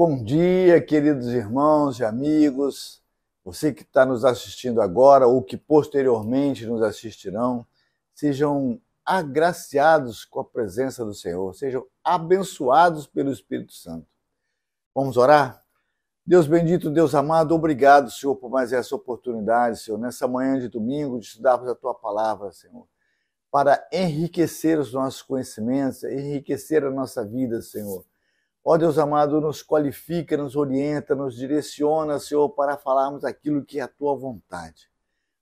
Bom dia, queridos irmãos e amigos, você que está nos assistindo agora ou que posteriormente nos assistirão, sejam agraciados com a presença do Senhor, sejam abençoados pelo Espírito Santo. Vamos orar? Deus bendito, Deus amado, obrigado, Senhor, por mais essa oportunidade, Senhor, nessa manhã de domingo, de estudarmos a tua palavra, Senhor, para enriquecer os nossos conhecimentos, enriquecer a nossa vida, Senhor Ó Deus amado, nos qualifica, nos orienta, nos direciona, Senhor, para falarmos aquilo que é a tua vontade.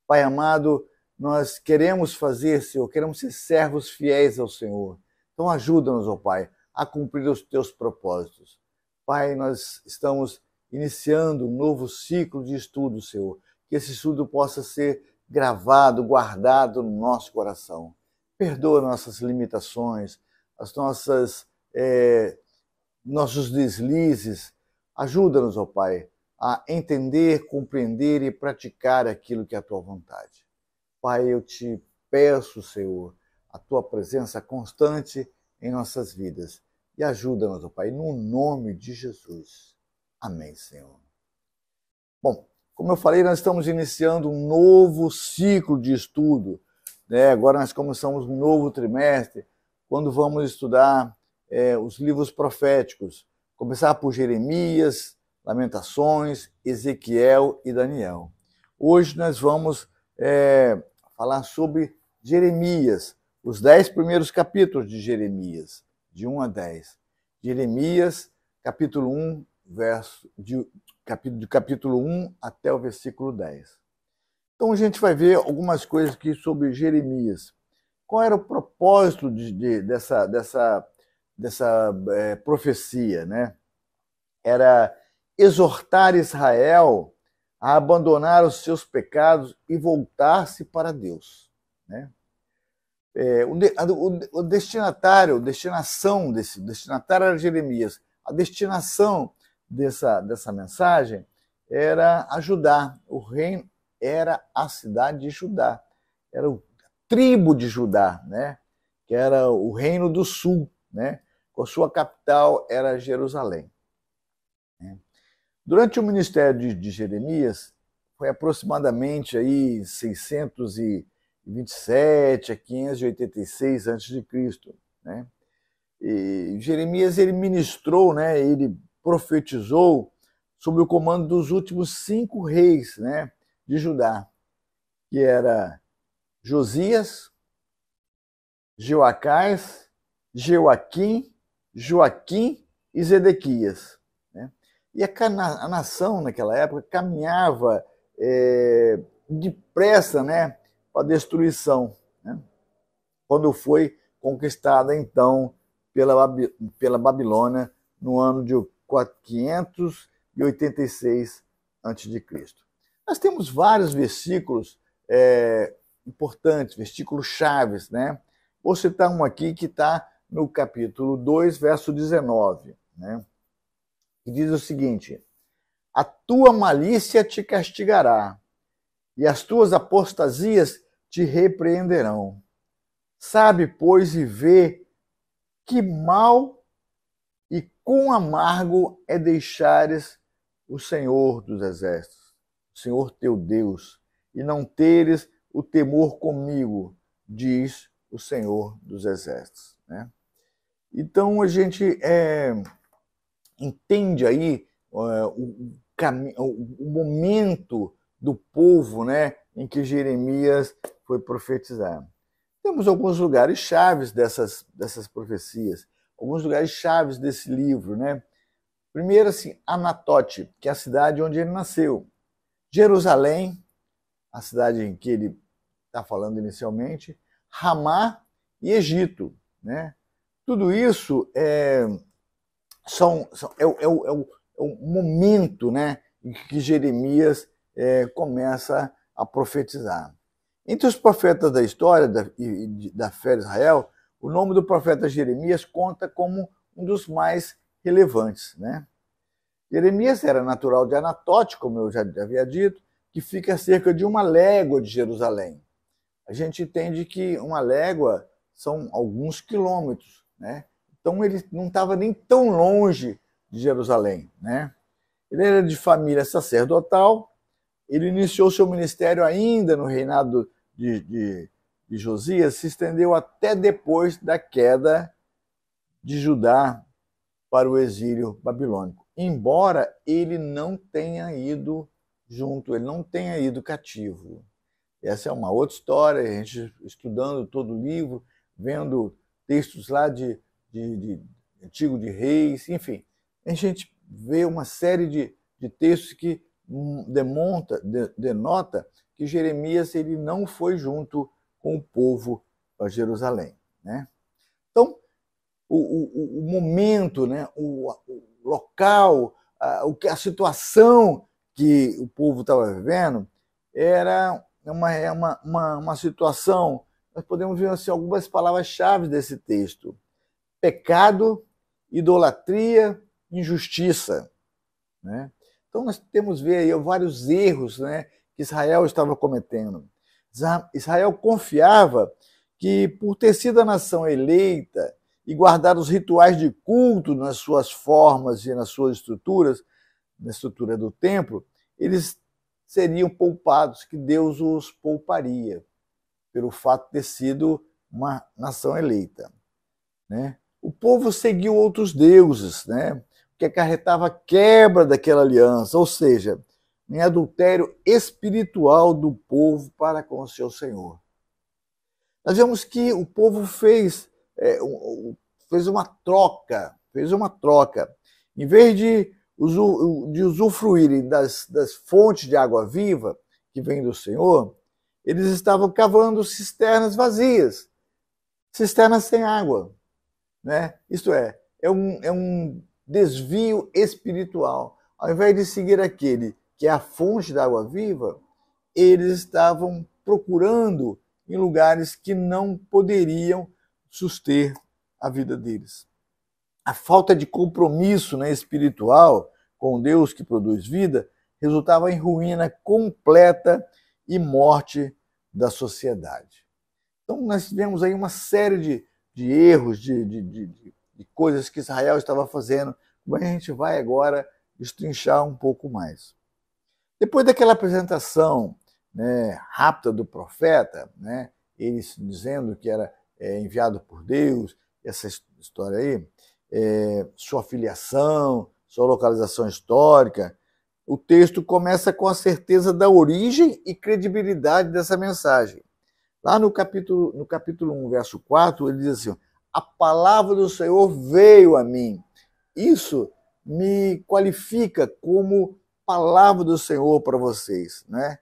Pai amado, nós queremos fazer, Senhor, queremos ser servos fiéis ao Senhor. Então ajuda-nos, ó Pai, a cumprir os teus propósitos. Pai, nós estamos iniciando um novo ciclo de estudo, Senhor. Que esse estudo possa ser gravado, guardado no nosso coração. Perdoa nossas limitações, as nossas. Eh, nossos deslizes. Ajuda-nos, ó Pai, a entender, compreender e praticar aquilo que é a tua vontade. Pai, eu te peço, Senhor, a tua presença constante em nossas vidas e ajuda-nos, ó Pai, no nome de Jesus. Amém, Senhor. Bom, como eu falei, nós estamos iniciando um novo ciclo de estudo. Né? Agora nós começamos um novo trimestre, quando vamos estudar é, os livros proféticos, começar por Jeremias, Lamentações, Ezequiel e Daniel. Hoje nós vamos é, falar sobre Jeremias, os dez primeiros capítulos de Jeremias, de 1 a 10. Jeremias, capítulo 1, verso, de, capítulo, do capítulo 1 até o versículo 10. Então a gente vai ver algumas coisas aqui sobre Jeremias. Qual era o propósito de, de, dessa, dessa dessa é, profecia, né? Era exortar Israel a abandonar os seus pecados e voltar-se para Deus, né? É, o, o, o, destinatário, a destinação desse destinatário era Jeremias. A destinação dessa, dessa mensagem era ajudar. O reino era a cidade de Judá, era o tribo de Judá, né? que era o reino do sul. Né? Sua capital era Jerusalém. Né? Durante o ministério de, Jeremias, foi aproximadamente aí 627 a 586 a.C. Né? E Jeremias ele ministrou, né, ele profetizou sob o comando dos últimos cinco reis né, de Judá, que era Josias, Joacás, Joaquim, Joaquim e Zedequias. Né? E a, a, nação, naquela época, caminhava é, depressa né, para a destruição, né? quando foi conquistada, então, pela, pela Babilônia no ano de 586 a.C. Nós temos vários versículos é, importantes, versículos chaves, né? Vou citar um aqui que está no capítulo 2, verso 19, né? que diz o seguinte: A tua malícia te castigará, e as tuas apostasias te repreenderão. Sabe, pois, e vê que mal e quão amargo é deixares o Senhor dos exércitos, o Senhor teu Deus, e não teres o temor comigo, diz o Senhor dos exércitos. Né? Então a gente é, entende aí o, o, momento do povo né, em que Jeremias foi profetizar. Temos alguns lugares chaves dessas, dessas profecias, alguns lugares chaves desse livro. Né? Primeiro, assim, Anatote, que é a cidade onde ele nasceu. Jerusalém, a cidade em que ele está falando inicialmente, Ramá e Egito. Né? Tudo isso é, são, são é, é, é, o, é, o, momento né, em que Jeremias é, começa a profetizar. Entre os profetas da história da, da fé de Israel, o nome do profeta Jeremias conta como um dos mais relevantes. Né? Jeremias era natural de Anatote, como eu já havia dito, que fica a cerca de uma légua de Jerusalém. A gente entende que uma légua são alguns quilômetros, né? Então ele não estava nem tão longe de Jerusalém, né? Ele era de família sacerdotal. Ele iniciou seu ministério ainda no reinado de, de, de Josias, se estendeu até depois da queda de Judá para o exílio babilônico. Embora ele não tenha ido junto, ele não tenha ido cativo. Essa é uma outra história, a gente estudando todo o livro, vendo textos lá de, de, de Antigo de Reis, enfim. A gente vê uma série de, de textos que hum, demonta, de, denota que Jeremias ele não foi junto com o povo a Jerusalém. Né? Então, o, o, o momento, né? o, o local, a, a situação que o povo estava vivendo era uma, é uma, uma, uma situação nós podemos ver assim, algumas palavras-chave desse texto: pecado, idolatria, injustiça. Né? Então, nós temos ver aí vários erros né, que Israel estava cometendo. Israel confiava que, por ter sido a nação eleita e guardar os rituais de culto nas suas formas e nas suas estruturas, na estrutura do templo, eles seriam poupados, que Deus os pouparia pelo fato de ter sido uma nação eleita. Né? O povo seguiu outros deuses, né? que acarretava a quebra daquela aliança, ou seja, em adultério espiritual do povo para com o seu Senhor. Nós vemos que o povo fez, é, fez uma troca, fez uma troca. Em vez de, usufruírem das, das fontes de água viva que vem do Senhor, eles estavam cavando cisternas vazias, cisternas sem água. Né? Isto é, é um, é um desvio espiritual. Ao invés de seguir aquele que é a fonte da água viva, eles estavam procurando em lugares que não poderiam suster a vida deles. A falta de compromisso né, espiritual com Deus que produz vida resultava em ruína completa e morte da sociedade. Então, nós tivemos aí uma série de, de erros, de, de, de, coisas que Israel estava fazendo. Mas é a gente vai agora destrinchar um pouco mais. Depois daquela apresentação né, rápida do profeta, né, ele dizendo que era é, enviado por Deus, essa história aí, é, sua filiação, sua localização histórica, o texto começa com a certeza da origem e credibilidade dessa mensagem. Lá no capítulo, no capítulo 1, verso 4, ele diz assim: A palavra do Senhor veio a mim. Isso me qualifica como palavra do Senhor para vocês, né?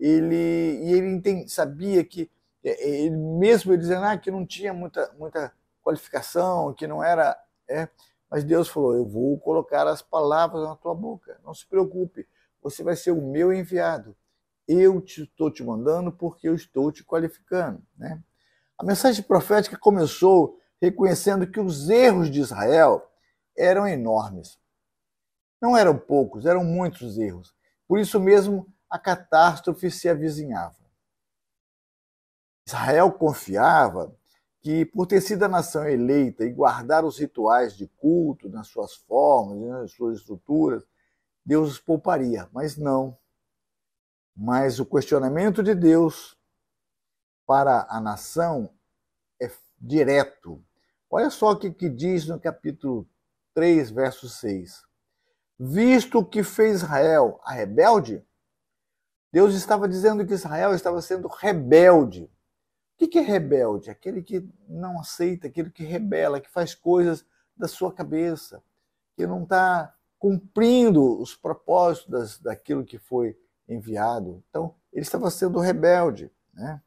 Ele e ele sabia que é, é, ele mesmo ele dizendo ah, que não tinha muita muita qualificação, que não era é, mas Deus falou: Eu vou colocar as palavras na tua boca. Não se preocupe, você vai ser o meu enviado. Eu estou te, te mandando porque eu estou te qualificando. Né? A mensagem profética começou reconhecendo que os erros de Israel eram enormes. Não eram poucos, eram muitos erros. Por isso mesmo, a catástrofe se avizinhava. Israel confiava que, por ter sido a nação eleita e guardar os rituais de culto nas suas formas, né, nas suas estruturas, Deus os pouparia, mas não. Mas o questionamento de Deus para a nação é direto. Olha só o que, que diz no capítulo 3, verso 6. Visto que fez Israel a rebelde, Deus estava dizendo que Israel estava sendo rebelde o que é rebelde? Aquele que não aceita, aquele que rebela, que faz coisas da sua cabeça, que não está cumprindo os propósitos das, daquilo que foi enviado. Então, ele estava sendo rebelde. Né?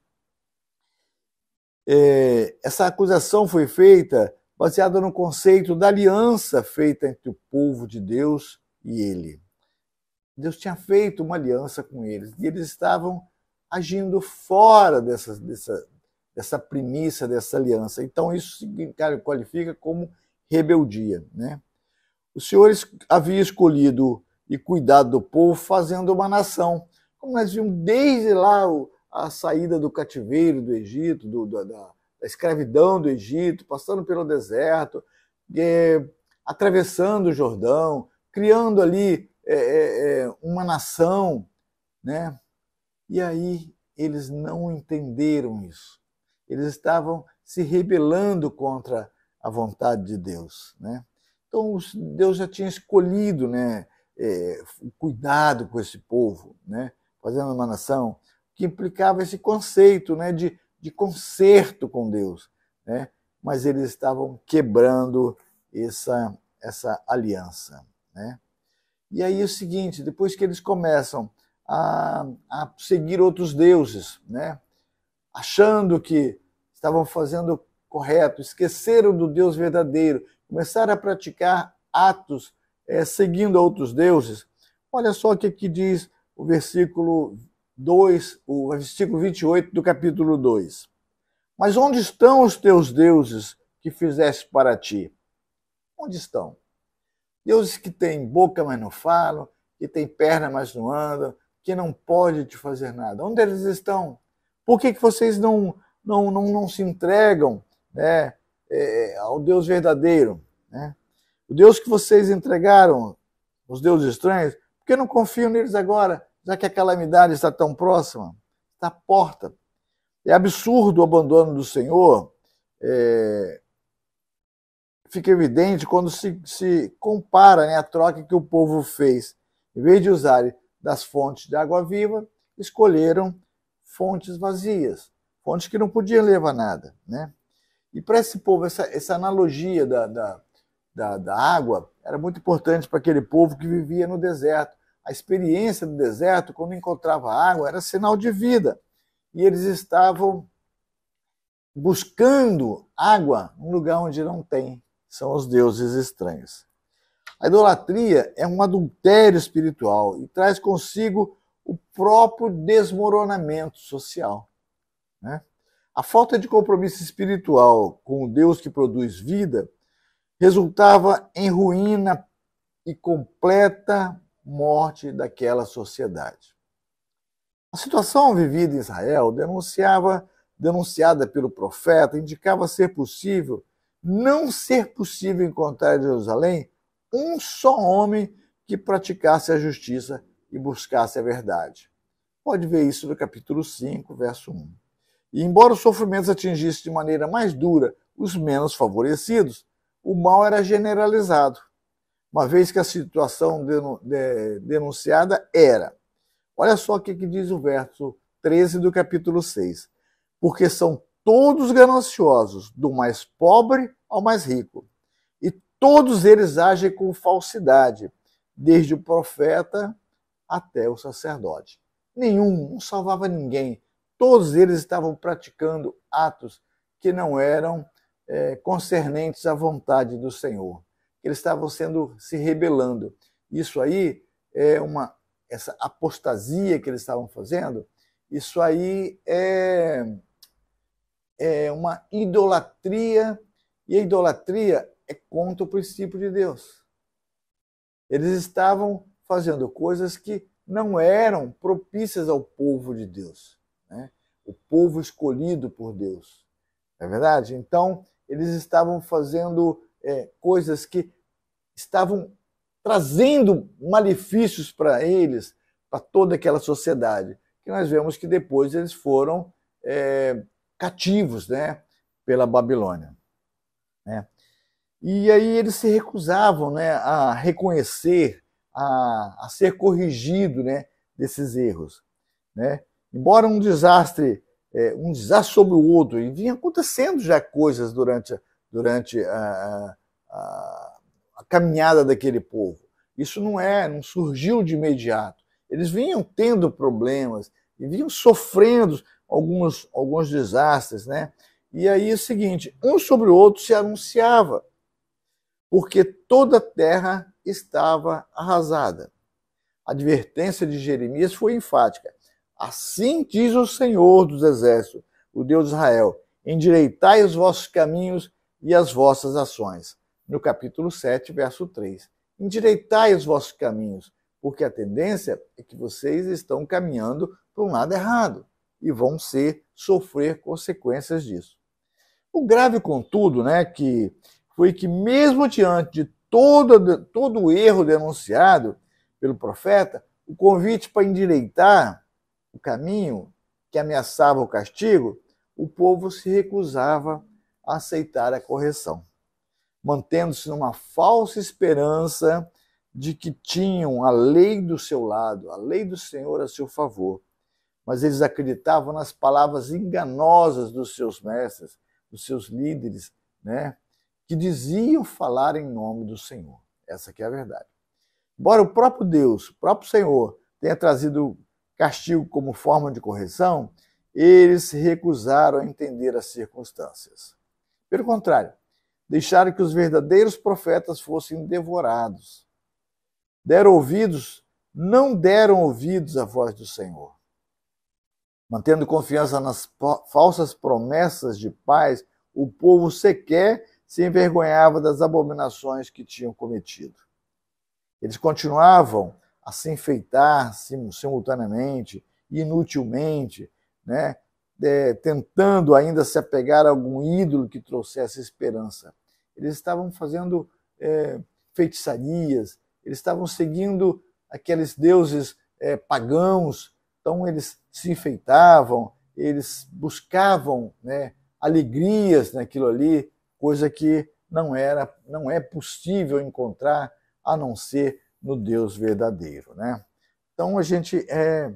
É, essa acusação foi feita baseada no conceito da aliança feita entre o povo de Deus e ele. Deus tinha feito uma aliança com eles e eles estavam agindo fora dessa, dessa, dessa premissa dessa aliança. Então isso se qualifica como rebeldia, né? Os senhores haviam escolhido e cuidado do povo fazendo uma nação, como nós vimos desde lá a saída do cativeiro do Egito, do, da, da, escravidão do Egito, passando pelo deserto, é, atravessando o Jordão, criando ali é, é, é uma nação, né? E aí eles não entenderam isso eles estavam se rebelando contra a vontade de Deus. Né? Então, Deus já tinha escolhido né, é, cuidado com esse povo, né, fazendo uma nação, que implicava esse conceito né, de, de conserto com Deus. Né? Mas eles estavam quebrando essa, essa aliança. Né? E aí é o seguinte: depois que eles começam a, a seguir outros deuses, né? achando que estavam fazendo correto, esqueceram do Deus verdadeiro, começaram a praticar atos é, seguindo outros deuses. Olha só o que aqui diz o versículo 2, o versículo 28 do capítulo 2. Mas onde estão os teus deuses que fizeste para ti? Onde estão? Deuses que têm boca, mas não falam, que têm perna, mas não andam, que não pode te fazer nada. Onde eles estão? Por que, que vocês não, não, não, não se entregam né, é, ao Deus verdadeiro? Né? O Deus que vocês entregaram, os deuses estranhos, por que não confiam neles agora, já que a calamidade está tão próxima? Está à porta. É absurdo o abandono do Senhor. É, fica evidente quando se, se compara né, a troca que o povo fez. Em vez de usarem das fontes de água viva, escolheram fontes vazias, fontes que não podiam levar nada. Né? E para esse povo, essa, essa analogia da, da, da, da água era muito importante para aquele povo que vivia no deserto. A experiência do deserto, quando encontrava água, era sinal de vida. E eles estavam buscando água num lugar onde não tem. São os deuses estranhos. A idolatria é um adultério espiritual e traz consigo o próprio desmoronamento social. Né? A falta de compromisso espiritual com o Deus que produz vida resultava em ruína e completa morte daquela sociedade. A situação vivida em Israel, denunciava, denunciada pelo profeta, indicava ser possível, não ser possível encontrar em Jerusalém um só homem que praticasse a justiça e buscasse a é verdade. Pode ver isso no capítulo 5, verso 1. E embora os sofrimentos atingissem de maneira mais dura os menos favorecidos, o mal era generalizado, uma vez que a situação denunciada era. Olha só o que diz o verso 13 do capítulo 6. Porque são todos gananciosos, do mais pobre ao mais rico. E todos eles agem com falsidade, desde o profeta até o sacerdote. Nenhum, não salvava ninguém. Todos eles estavam praticando atos que não eram é, concernentes à vontade do Senhor. Eles estavam sendo se rebelando. Isso aí é uma essa apostasia que eles estavam fazendo. Isso aí é é uma idolatria e a idolatria é contra o princípio de Deus. Eles estavam fazendo coisas que não eram propícias ao povo de Deus, né? o povo escolhido por Deus. Não é verdade? Então, eles estavam fazendo é, coisas que estavam trazendo malefícios para eles, para toda aquela sociedade, que nós vemos que depois eles foram é, cativos né, pela Babilônia. Né? E aí eles se recusavam né, a reconhecer a, a ser corrigido né, desses erros. Né? Embora um desastre, é, um desastre sobre o outro, e vinha acontecendo já coisas durante, durante a, a, a caminhada daquele povo. Isso não é, não surgiu de imediato. Eles vinham tendo problemas e vinham sofrendo alguns, alguns desastres, né? E aí é o seguinte, um sobre o outro se anunciava, porque toda a terra estava arrasada. A advertência de Jeremias foi enfática. Assim diz o Senhor dos Exércitos, o Deus de Israel: endireitai os vossos caminhos e as vossas ações. No capítulo 7, verso 3. Endireitai os vossos caminhos, porque a tendência é que vocês estão caminhando para um lado errado e vão ser sofrer consequências disso. O grave, contudo, né, que foi que mesmo diante de todo, todo o erro denunciado pelo profeta, o convite para endireitar o caminho que ameaçava o castigo, o povo se recusava a aceitar a correção, mantendo-se numa falsa esperança de que tinham a lei do seu lado, a lei do Senhor a seu favor. Mas eles acreditavam nas palavras enganosas dos seus mestres, dos seus líderes, né? que diziam falar em nome do Senhor. Essa que é a verdade. Embora o próprio Deus, o próprio Senhor, tenha trazido castigo como forma de correção, eles se recusaram a entender as circunstâncias. Pelo contrário, deixaram que os verdadeiros profetas fossem devorados. Deram ouvidos, não deram ouvidos à voz do Senhor. Mantendo confiança nas falsas promessas de paz, o povo sequer se envergonhava das abominações que tinham cometido. Eles continuavam a se enfeitar simultaneamente, inutilmente, né? É, tentando ainda se apegar a algum ídolo que trouxesse esperança. Eles estavam fazendo é, feitiçarias, eles estavam seguindo aqueles deuses é, pagãos, então eles se enfeitavam, eles buscavam né, alegrias naquilo ali, coisa que não era, não é possível encontrar a não ser no Deus verdadeiro, né? Então a gente é,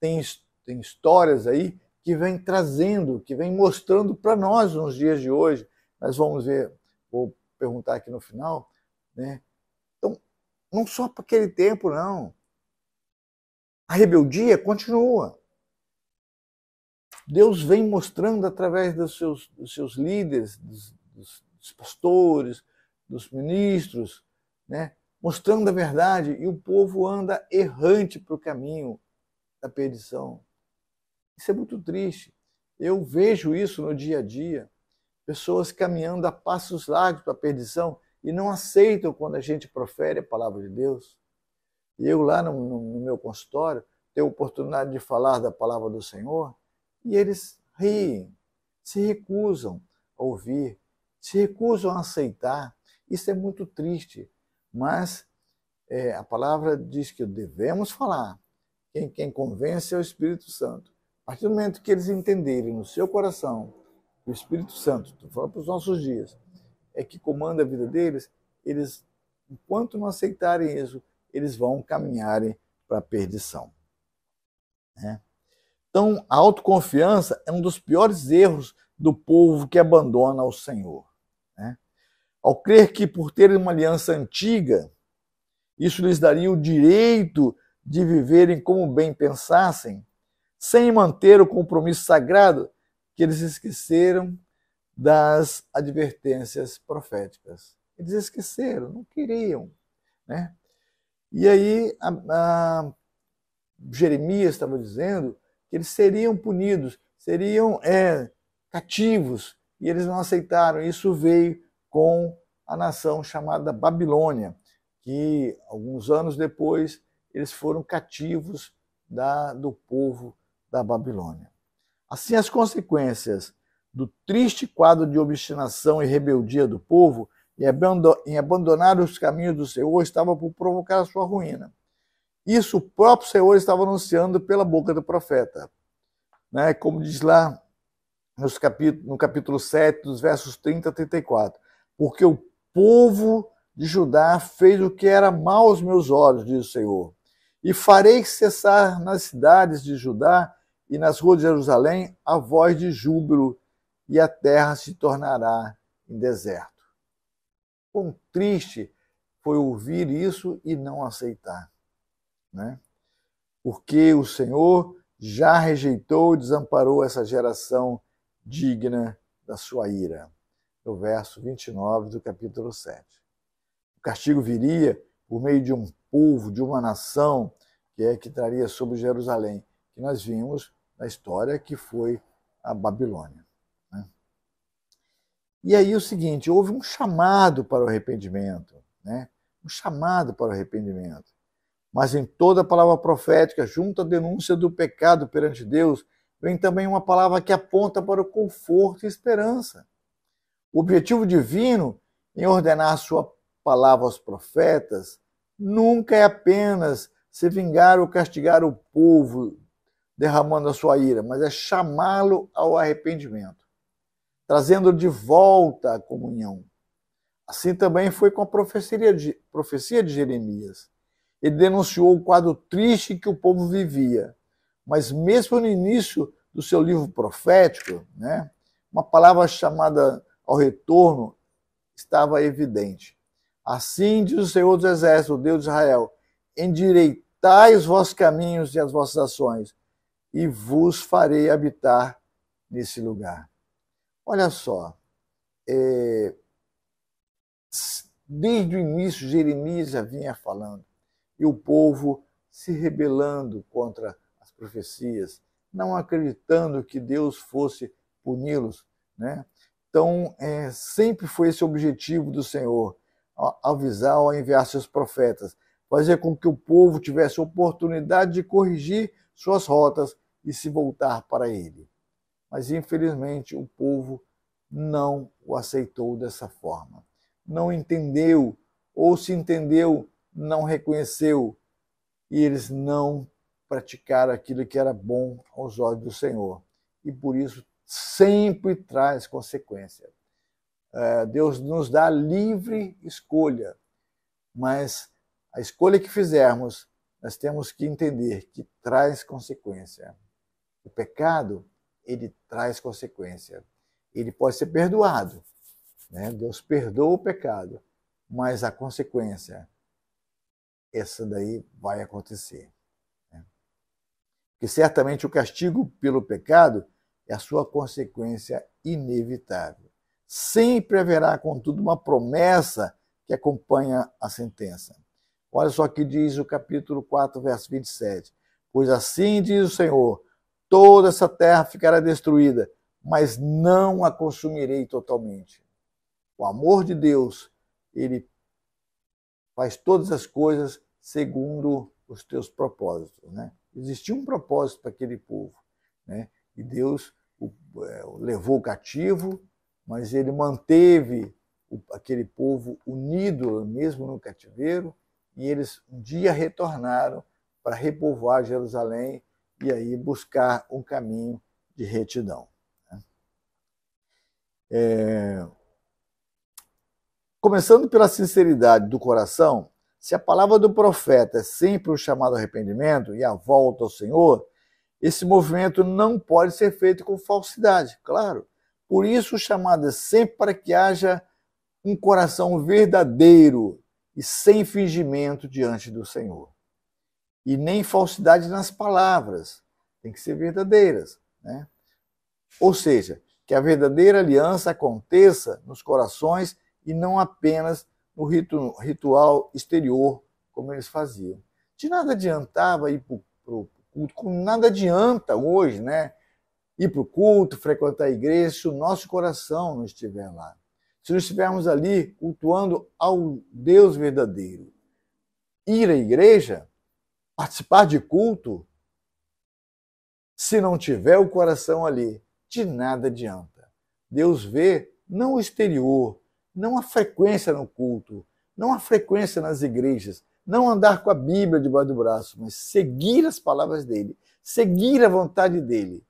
tem, tem histórias aí que vem trazendo, que vem mostrando para nós nos dias de hoje. Nós vamos ver, vou perguntar aqui no final, né? Então, não só para aquele tempo, não. A rebeldia continua. Deus vem mostrando através dos seus, dos seus líderes, dos, dos, dos pastores, dos ministros, né? mostrando a verdade, e o povo anda errante para o caminho da perdição. Isso é muito triste. Eu vejo isso no dia a dia. Pessoas caminhando a passos largos para a perdição e não aceitam quando a gente profere a palavra de Deus. E eu, lá no, no, meu consultório, tenho a oportunidade de falar da palavra do Senhor e eles riem, se recusam a ouvir, se recusam a aceitar. Isso é muito triste, mas é, a palavra diz que devemos falar. Quem, quem convence é o Espírito Santo. A partir do momento que eles entenderem no seu coração que o Espírito Santo, estou falando para os nossos dias, é que comanda a vida deles, eles, enquanto não aceitarem isso, eles vão caminharem para a perdição. Né? Então, a autoconfiança é um dos piores erros do povo que abandona o Senhor ao crer que, por terem uma aliança antiga, isso lhes daria o direito de viverem como bem pensassem, sem manter o compromisso sagrado que eles esqueceram das advertências proféticas. Eles esqueceram, não queriam. Né? E aí, a, a Jeremias estava dizendo que eles seriam punidos, seriam é, cativos, e eles não aceitaram. Isso veio com a nação chamada Babilônia, que alguns anos depois eles foram cativos da, do povo da Babilônia. Assim, as consequências do triste quadro de obstinação e rebeldia do povo em abandonar os caminhos do Senhor estava por provocar a sua ruína. Isso o próprio Senhor estava anunciando pela boca do profeta. Né? Como diz lá nos capítulo, no capítulo 7, dos versos 30 a 34 porque o povo de Judá fez o que era mal aos meus olhos, diz o Senhor. E farei cessar nas cidades de Judá e nas ruas de Jerusalém a voz de júbilo, e a terra se tornará em deserto. Quão triste foi ouvir isso e não aceitar, né? Porque o Senhor já rejeitou e desamparou essa geração digna da sua ira no verso 29 do capítulo 7. O castigo viria por meio de um povo, de uma nação, que é que traria sobre Jerusalém, que nós vimos na história que foi a Babilônia. Né? E aí o seguinte, houve um chamado para o arrependimento, né? um chamado para o arrependimento. Mas em toda a palavra profética, junto à denúncia do pecado perante Deus, vem também uma palavra que aponta para o conforto e esperança. O objetivo divino em ordenar sua palavra aos profetas nunca é apenas se vingar ou castigar o povo derramando a sua ira, mas é chamá-lo ao arrependimento, trazendo de volta à comunhão. Assim também foi com a profecia de, profecia de Jeremias. Ele denunciou o quadro triste que o povo vivia, mas mesmo no início do seu livro profético, né, uma palavra chamada ao retorno estava evidente. Assim diz o Senhor dos Exércitos, o Deus de Israel: endireitai os vossos caminhos e as vossas ações, e vos farei habitar nesse lugar. Olha só, é, desde o início, Jeremias já vinha falando, e o povo se rebelando contra as profecias, não acreditando que Deus fosse puni-los. Né? Então, é, sempre foi esse objetivo do Senhor, avisar ou enviar seus profetas, fazer com que o povo tivesse oportunidade de corrigir suas rotas e se voltar para ele. Mas, infelizmente, o povo não o aceitou dessa forma. Não entendeu, ou se entendeu, não reconheceu, e eles não praticaram aquilo que era bom aos olhos do Senhor. E por isso sempre traz consequência. É, Deus nos dá livre escolha, mas a escolha que fizermos, nós temos que entender que traz consequência. O pecado, ele traz consequência. Ele pode ser perdoado, né? Deus perdoa o pecado, mas a consequência, essa daí vai acontecer. Né? Porque certamente o castigo pelo pecado é a sua consequência inevitável. Sempre haverá, contudo, uma promessa que acompanha a sentença. Olha só o que diz o capítulo 4, verso 27. Pois assim diz o Senhor: toda essa terra ficará destruída, mas não a consumirei totalmente. O amor de Deus, ele faz todas as coisas segundo os teus propósitos. Né? Existia um propósito para aquele povo, né? e Deus o, é, levou o cativo, mas ele manteve o, aquele povo unido mesmo no cativeiro, e eles um dia retornaram para repovoar Jerusalém e aí buscar um caminho de retidão. Né? É... Começando pela sinceridade do coração, se a palavra do profeta é sempre o chamado arrependimento e a volta ao Senhor, esse movimento não pode ser feito com falsidade, claro. Por isso, chamada sempre para que haja um coração verdadeiro e sem fingimento diante do Senhor. E nem falsidade nas palavras, tem que ser verdadeiras. Né? Ou seja, que a verdadeira aliança aconteça nos corações e não apenas no ritual exterior, como eles faziam. De nada adiantava ir para o culto. Como nada adianta hoje, né? Ir para o culto, frequentar a igreja, se o nosso coração não estiver lá. Se não estivermos ali cultuando ao Deus verdadeiro. Ir à igreja, participar de culto, se não tiver o coração ali, de nada adianta. Deus vê não o exterior, não a frequência no culto, não a frequência nas igrejas, não andar com a Bíblia debaixo do braço, mas seguir as palavras dele, seguir a vontade dele.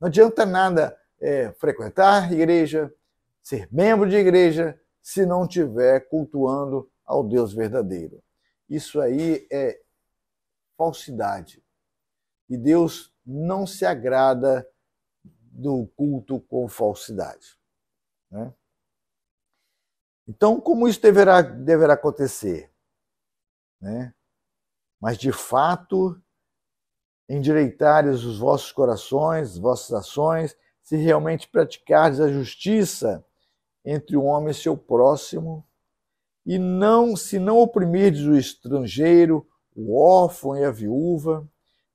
Não adianta nada é, frequentar igreja, ser membro de igreja, se não tiver cultuando ao Deus verdadeiro. Isso aí é falsidade. E Deus não se agrada do culto com falsidade. Né? Então, como isso deverá, deverá acontecer? né? mas de fato endireitares os vossos corações, vossas ações, se realmente praticardes a justiça entre o homem e seu próximo, e não se não oprimirdes o estrangeiro, o órfão e a viúva,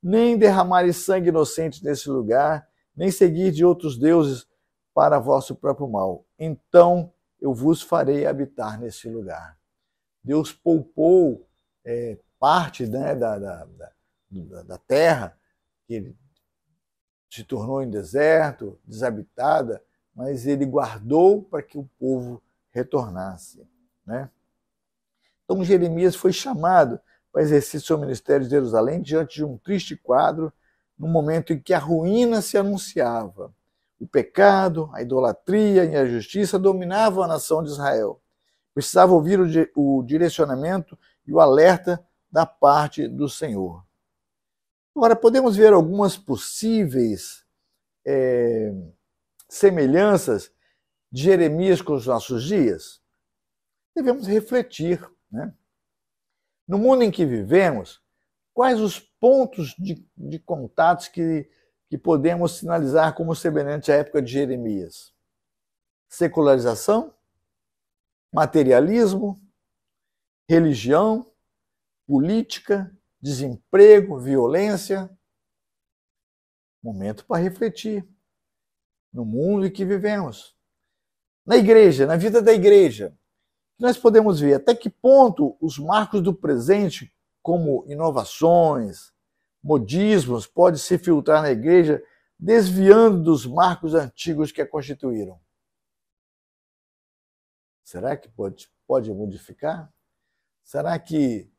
nem derramares sangue inocente nesse lugar, nem seguir de outros deuses para vosso próprio mal. Então eu vos farei habitar nesse lugar. Deus poupou é, né, da, da, da, da terra que se tornou em deserto, desabitada, mas ele guardou para que o povo retornasse. Né? Então Jeremias foi chamado para exercer seu ministério de Jerusalém diante de um triste quadro, no momento em que a ruína se anunciava. O pecado, a idolatria e a justiça dominavam a nação de Israel. Precisava ouvir o direcionamento e o alerta da parte do Senhor. Agora, podemos ver algumas possíveis é, semelhanças de Jeremias com os nossos dias? Devemos refletir. Né? No mundo em que vivemos, quais os pontos de, de contatos que, que podemos sinalizar como semelhante à época de Jeremias? Secularização? Materialismo? religião, política, desemprego, violência. Momento para refletir no mundo em que vivemos. Na igreja, na vida da igreja, nós podemos ver até que ponto os marcos do presente, como inovações, modismos, pode se filtrar na igreja, desviando dos marcos antigos que a constituíram. Será que pode, pode modificar? Será que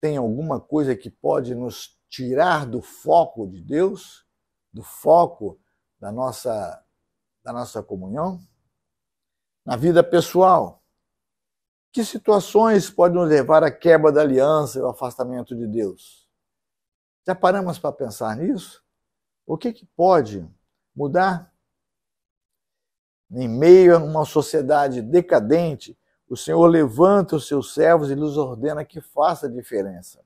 tem alguma coisa que pode nos tirar do foco de Deus, do foco da nossa, da nossa comunhão? Na vida pessoal, que situações podem nos levar à quebra da aliança e ao afastamento de Deus? Já paramos para pensar nisso? O que, que pode mudar? Em meio a uma sociedade decadente, o Senhor levanta os seus servos e lhes ordena que faça a diferença.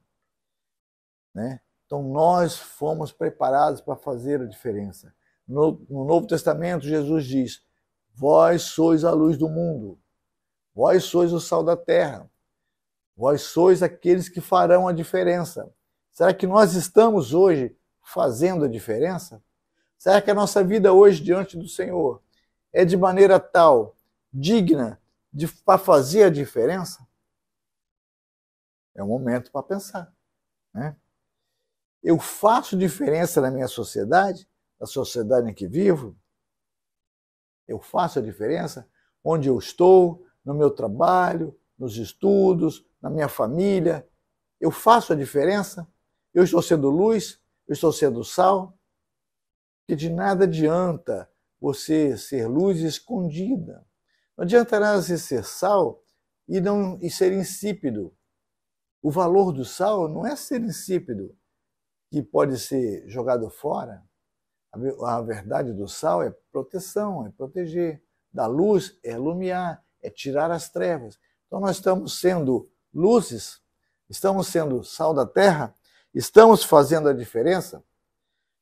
Né? Então nós fomos preparados para fazer a diferença. No, no Novo Testamento, Jesus diz: Vós sois a luz do mundo, vós sois o sal da terra, vós sois aqueles que farão a diferença. Será que nós estamos hoje fazendo a diferença? Será que a nossa vida hoje diante do Senhor é de maneira tal, digna, para fazer a diferença? É um momento para pensar. Né? Eu faço diferença na minha sociedade, na sociedade em que vivo? Eu faço a diferença onde eu estou, no meu trabalho, nos estudos, na minha família? Eu faço a diferença? Eu estou sendo luz? Eu estou sendo sal? Que de nada adianta você ser luz escondida. Não adiantará se ser sal e não e ser insípido. O valor do sal não é ser insípido, que pode ser jogado fora. A verdade do sal é proteção, é proteger. Da luz é iluminar, é tirar as trevas. Então nós estamos sendo luzes, estamos sendo sal da terra, estamos fazendo a diferença.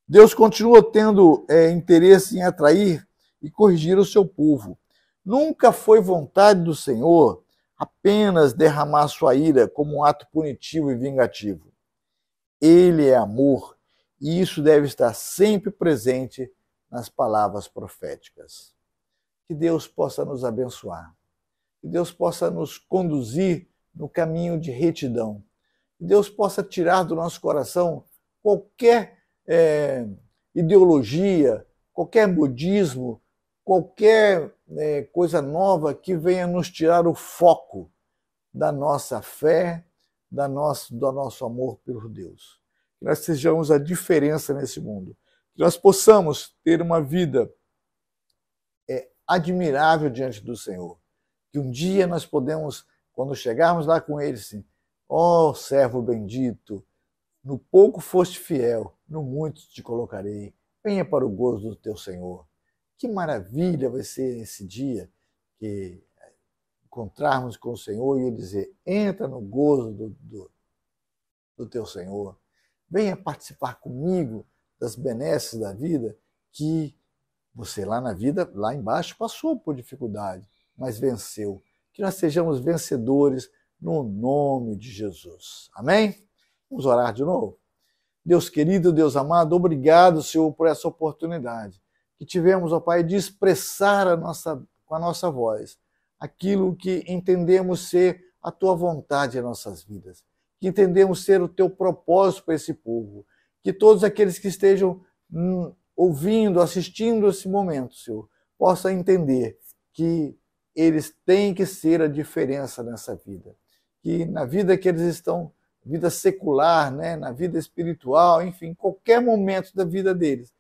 Deus continua tendo é, interesse em atrair e corrigir o seu povo. Nunca foi vontade do Senhor apenas derramar sua ira como um ato punitivo e vingativo. Ele é amor e isso deve estar sempre presente nas palavras proféticas. Que Deus possa nos abençoar, que Deus possa nos conduzir no caminho de retidão, que Deus possa tirar do nosso coração qualquer é, ideologia, qualquer budismo, qualquer é, coisa nova que venha nos tirar o foco da nossa fé, da nosso, do nosso amor por Deus. Que nós sejamos a diferença nesse mundo. Que nós possamos ter uma vida é, admirável diante do Senhor. Que um dia nós podemos, quando chegarmos lá com Ele, sim, ó oh, servo bendito, no pouco foste fiel, no muito te colocarei. Venha para o gozo do teu Senhor. Que maravilha vai ser esse dia que encontrarmos com o Senhor e Ele dizer: entra no gozo do, do, do teu Senhor, venha participar comigo das benesses da vida que você lá na vida, lá embaixo, passou por dificuldade, mas venceu. Que nós sejamos vencedores no nome de Jesus. Amém? Vamos orar de novo? Deus querido, Deus amado, obrigado, Senhor, por essa oportunidade que tivemos, ó Pai, de expressar a nossa, com a nossa voz aquilo que entendemos ser a tua vontade em nossas vidas, que entendemos ser o teu propósito para esse povo, que todos aqueles que estejam hum, ouvindo, assistindo esse momento, Senhor, possam entender que eles têm que ser a diferença nessa vida, que na vida que eles estão, vida secular, né, na vida espiritual, enfim, qualquer momento da vida deles,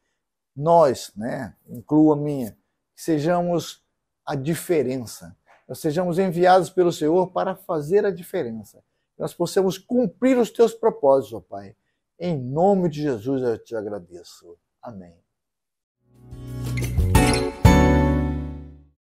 nós, né, incluo a minha, sejamos a diferença. Nós sejamos enviados pelo Senhor para fazer a diferença. Nós possamos cumprir os teus propósitos, ó Pai. Em nome de Jesus eu te agradeço. Amém.